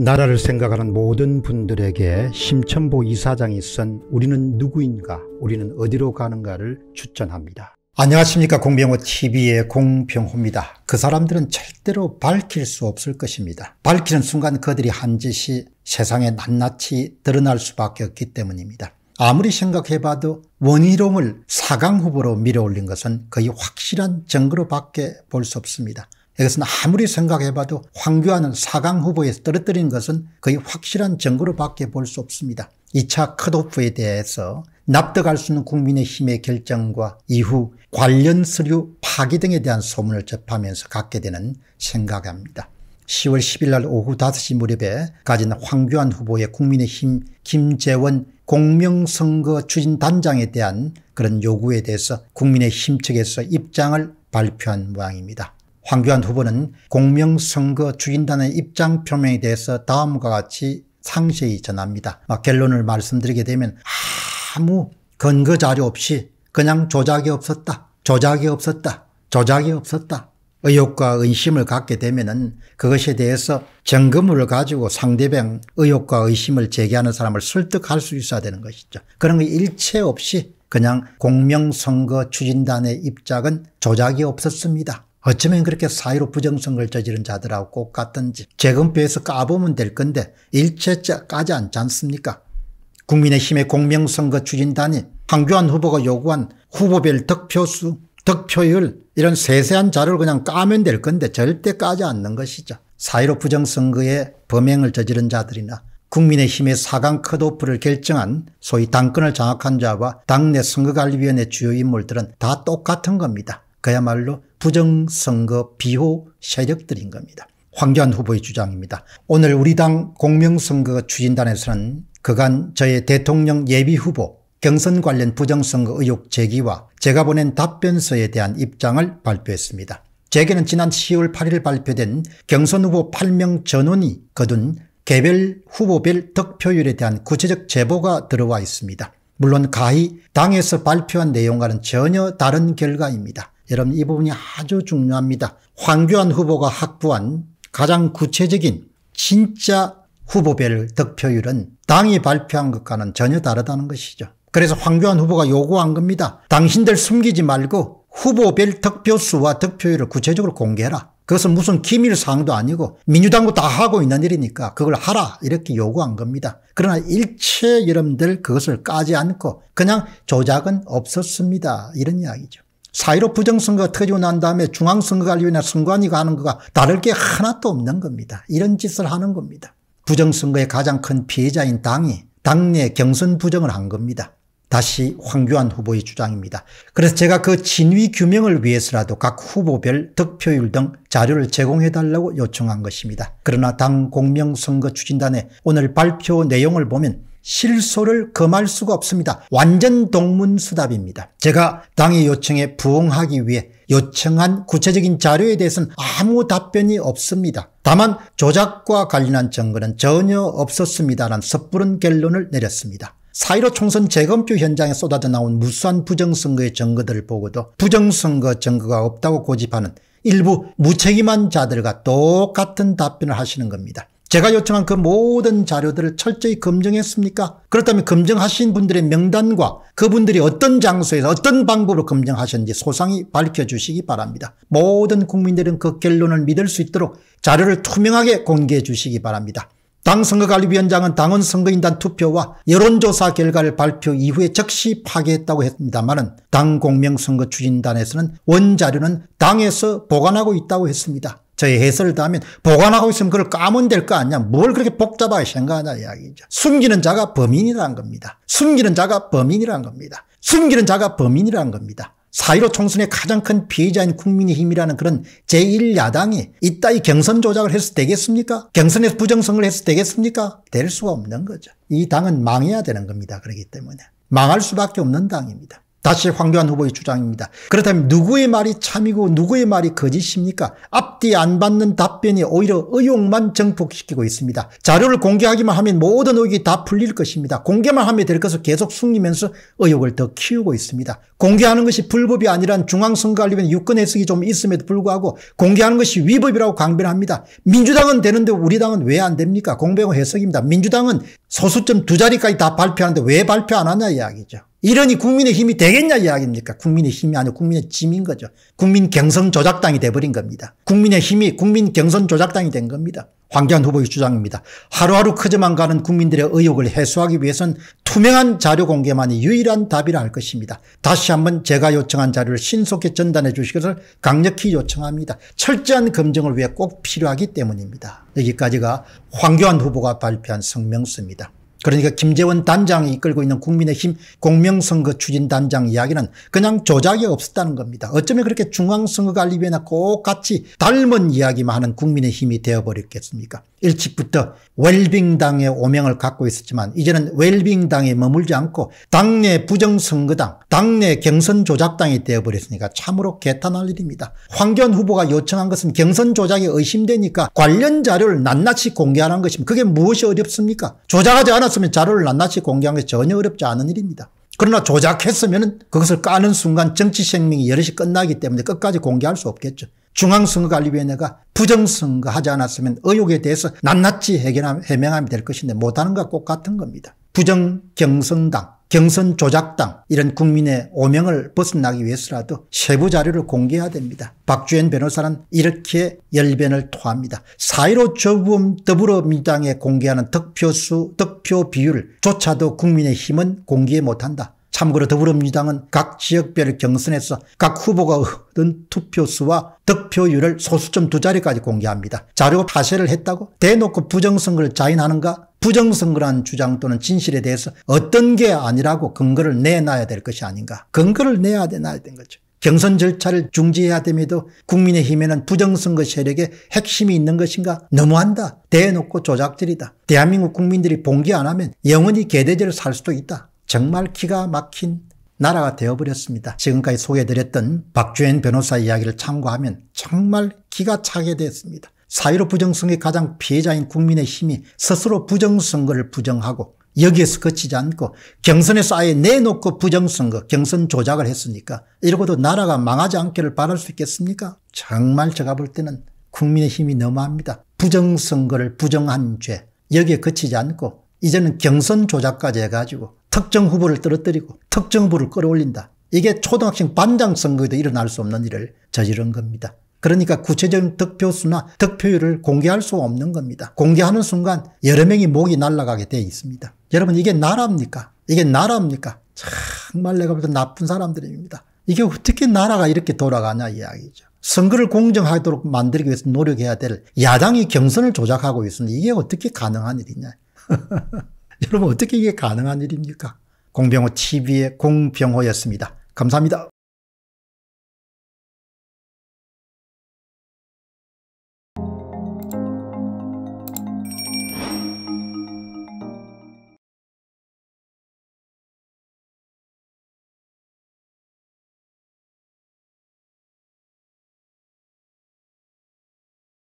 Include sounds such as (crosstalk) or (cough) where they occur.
나라를 생각하는 모든 분들에게 심천보 이사장이 쓴 우리는 누구인가 우리는 어디로 가는가를 추천합니다. 안녕하십니까 공병호TV의 공병호입니다. 그 사람들은 절대로 밝힐 수 없을 것입니다. 밝히는 순간 그들이 한 짓이 세상에 낱낱이 드러날 수밖에 없기 때문입니다. 아무리 생각해봐도 원희룡을 4강 후보로 밀어올린 것은 거의 확실한 증거로밖에 볼 수 없습니다. 이것은 아무리 생각해봐도 황교안을 4강 후보에 서 떨어뜨린 것은 거의 확실한 증거로밖에 볼 수 없습니다. 2차 컷오프에 대해서 납득할 수 있는 국민의힘의 결정과 이후 관련 서류 파기 등에 대한 소문을 접하면서 갖게 되는 생각입니다. 10월 10일 날 오후 5시 무렵에 가진 황교안 후보의 국민의힘 김재원 공명선거 추진단장에 대한 그런 요구에 대해서 국민의힘 측에서 입장을 발표한 모양입니다. 황교안 후보는 공명선거 추진단의 입장 표명에 대해서 다음과 같이 상세히 전합니다. 아, 결론을 말씀드리게 되면 아무 근거 자료 없이 그냥 조작이 없었다. 조작이 없었다. 조작이 없었다. 의혹과 의심을 갖게 되면은 그것에 대해서 점검을 가지고 상대방 의혹과 의심을 제기하는 사람을 설득할 수 있어야 되는 것이죠. 그런 거 일체 없이 그냥 공명선거 추진단의 입장은 조작이 없었습니다. 어쩌면 그렇게 사회로 부정성을 저지른 자들하고 꼭 같은지 재검표에서 까보면 될 건데 일체 까지 않지 않습니까? 국민의힘의 공명선거 추진단이 황교안 후보가 요구한 후보별 득표수, 득표율 이런 세세한 자료를 그냥 까면 될 건데 절대 까지 않는 것이죠. 사회로 부정선거에 범행을 저지른 자들이나 국민의힘의 4강 컷오프를 결정한 소위 당권을 장악한 자와 당내 선거관리위원회 주요 인물들은 다 똑같은 겁니다. 그야말로 부정선거 비호 세력들인 겁니다. 황교안 후보의 주장입니다. 오늘 우리 당 공명선거 추진단에서는 그간 저의 대통령 예비후보 경선 관련 부정선거 의혹 제기와 제가 보낸 답변서에 대한 입장을 발표했습니다. 제게는 지난 10월 8일 발표된 경선 후보 8명 전원이 거둔 개별 후보별 득표율에 대한 구체적 제보가 들어와 있습니다. 물론 가히 당에서 발표한 내용과는 전혀 다른 결과입니다. 여러분 이 부분이 아주 중요합니다. 황교안 후보가 확보한 가장 구체적인 진짜 후보별 득표율은 당이 발표한 것과는 전혀 다르다는 것이죠. 그래서 황교안 후보가 요구한 겁니다. 당신들 숨기지 말고 후보별 득표수와 득표율을 구체적으로 공개해라. 그것은 무슨 기밀사항도 아니고 민주당도 다 하고 있는 일이니까 그걸 하라 이렇게 요구한 겁니다. 그러나 일체 여러분들 그것을 까지 않고 그냥 조작은 없었습니다. 이런 이야기죠. 사이로 부정선거가 터지고 난 다음에 중앙선거관리위원회 선관위가 하는 거가 다를 게 하나도 없는 겁니다. 이런 짓을 하는 겁니다. 부정선거의 가장 큰 피해자인 당이 당내 경선 부정을 한 겁니다. 다시 황교안 후보의 주장입니다. 그래서 제가 그 진위 규명을 위해서라도 각 후보별 득표율 등 자료를 제공해달라고 요청한 것입니다. 그러나 당 공명선거 추진단의 오늘 발표 내용을 보면 실소를 금할 수가 없습니다. 완전 동문수답입니다. 제가 당의 요청에 부응하기 위해 요청한 구체적인 자료에 대해서는 아무 답변이 없습니다. 다만 조작과 관련한 증거는 전혀 없었습니다라는 섣부른 결론을 내렸습니다. 사이로 총선 재검표 현장에 쏟아져 나온 무수한 부정선거의 증거들을 보고도 부정선거 증거가 없다고 고집하는 일부 무책임한 자들과 똑같은 답변을 하시는 겁니다. 제가 요청한 그 모든 자료들을 철저히 검증했습니까? 그렇다면 검증하신 분들의 명단과 그분들이 어떤 장소에서 어떤 방법으로 검증하셨는지 소상히 밝혀주시기 바랍니다. 모든 국민들은 그 결론을 믿을 수 있도록 자료를 투명하게 공개해 주시기 바랍니다. 당선거관리위원장은 당원 선거인단 투표와 여론조사 결과를 발표 이후에 즉시 파기했다고 했습니다만 당 공명선거 추진단에서는 원자료는 당에서 보관하고 있다고 했습니다. 저희 해설을다 하면 보관하고 있으면 그걸 까면 될 거 아니냐. 뭘 그렇게 복잡하게 생각하냐 이야기죠. 숨기는 자가 범인이라는 겁니다. 숨기는 자가 범인이라는 겁니다. 숨기는 자가 범인이라는 겁니다. 사1로 총선의 가장 큰 피해자인 국민의힘이라는 그런 제1야당이 이따위 경선 조작을 해서 되겠습니까? 경선에서 부정성을 해서 되겠습니까? 될 수가 없는 거죠. 이 당은 망해야 되는 겁니다. 그렇기 때문에. 망할 수밖에 없는 당입니다. 다시 황교안 후보의 주장입니다. 그렇다면 누구의 말이 참이고 누구의 말이 거짓입니까? 앞 앞뒤 안 받는 답변이 오히려 의욕만 증폭시키고 있습니다. 자료를 공개하기만 하면 모든 의혹이 다 풀릴 것입니다. 공개만 하면 될 것을 계속 숨기면서 의혹을 더 키우고 있습니다. 공개하는 것이 불법이 아니란 중앙선거관리위원 유권 해석이 좀 있음에도 불구하고 공개하는 것이 위법이라고 강변합니다. 민주당은 되는데 우리 당은 왜 안 됩니까? 공병호 해석입니다. 민주당은 소수점 두 자리까지 다 발표하는데 왜 발표 안 하냐 이야기죠. 이러니 국민의 힘이 되겠냐 이야기입니까? 국민의 힘이 아니고 국민의 짐인 거죠. 국민 경선 조작당이 돼버린 겁니다. 국민의 힘이 국민 경선 조작당이 된 겁니다. 황교안 후보의 주장입니다. 하루하루 커져만 가는 국민들의 의혹을 해소하기 위해선 투명한 자료 공개만이 유일한 답이라 할 것입니다. 다시 한번 제가 요청한 자료를 신속히 전달해 주시기 를 강력히 요청합니다. 철저한 검증을 위해 꼭 필요하기 때문입니다. 여기까지가 황교안 후보가 발표한 성명서입니다. 그러니까 김재원 단장이 이끌고 있는 국민의힘 공명선거 추진단장 이야기는 그냥 조작이 없었다는 겁니다. 어쩌면 그렇게 중앙선거관리위원회 꼭 같이 닮은 이야기만 하는 국민의힘이 되어버렸겠습니까? 일찍부터 웰빙당의 오명을 갖고 있었지만 이제는 웰빙당에 머물지 않고 당내 부정선거당, 당내 경선조작당이 되어버렸으니까 참으로 개탄할 일입니다. 황교안 후보가 요청한 것은 경선조작이 의심되니까 관련 자료를 낱낱이 공개하는 것입니다. 그게 무엇이 어렵습니까? 조작하지 않았으면 자료를 낱낱이 공개한 것이 전혀 어렵지 않은 일입니다. 그러나 조작했으면 그것을 까는 순간 정치 생명이 여럿이 끝나기 때문에 끝까지 공개할 수 없겠죠. 중앙선거관리위원회가 부정선거 하지 않았으면 의혹에 대해서 낱낱이 해명하면 될 것인데 못하는 것과 똑같은 겁니다. 부정 경선당, 경선 조작당 이런 국민의 오명을 벗어나기 위해서라도 세부 자료를 공개해야 됩니다. 박주현 변호사는 이렇게 열변을 토합니다. 4.15 조부음 더불어민주당에 공개하는 득표수 득표 비율조차도 국민의힘은 공개 못한다. 참고로 더불어민주당은 각 지역별 경선에서 각 후보가 얻은 투표수와 득표율을 소수점 두 자리까지 공개합니다. 자료 파쇄를 했다고 대놓고 부정선거를 자인하는가 부정선거란 주장 또는 진실에 대해서 어떤 게 아니라고 근거를 내놔야 될 것이 아닌가 근거를 내야 되나야 된 거죠. 경선 절차를 중지해야 됨에도 국민의힘에는 부정선거 세력의 핵심이 있는 것인가 너무한다. 대놓고 조작질이다. 대한민국 국민들이 봉기 안 하면 영원히 개대제를살 수도 있다. 정말 기가 막힌 나라가 되어버렸습니다. 지금까지 소개해드렸던 박주현 변호사 이야기를 참고하면 정말 기가 차게 됐습니다. 사회로 부정선거의 가장 피해자인 국민의 힘이 스스로 부정선거를 부정하고 여기에서 그치지 않고 경선에서 아예 내놓고 부정선거 경선 조작을 했으니까 이러고도 나라가 망하지 않기를 바랄 수 있겠습니까? 정말 제가 볼 때는 국민의 힘이 너무합니다. 부정선거를 부정한 죄 여기에 그치지 않고 이제는 경선 조작까지 해가지고 특정 후보를 떨어뜨리고 특정 후보를 끌어올린다. 이게 초등학생 반장 선거에도 일어날 수 없는 일을 저지른 겁니다. 그러니까 구체적인 득표수나 득표율을 공개할 수 없는 겁니다. 공개하는 순간 여러 명이 목이 날아가게 돼 있습니다. 여러분 이게 나라입니까? 이게 나라입니까? 정말 내가 볼 때 나쁜 사람들입니다. 이게 어떻게 나라가 이렇게 돌아가냐 이야기죠. 선거를 공정하도록 만들기 위해서 노력해야 될 야당이 경선을 조작하고 있으니 이게 어떻게 가능한 일이냐. (laughs) (laughs) 여러분 어떻게 이게 가능한 일입니까? 공병호 TV의 공병호였습니다. 감사합니다.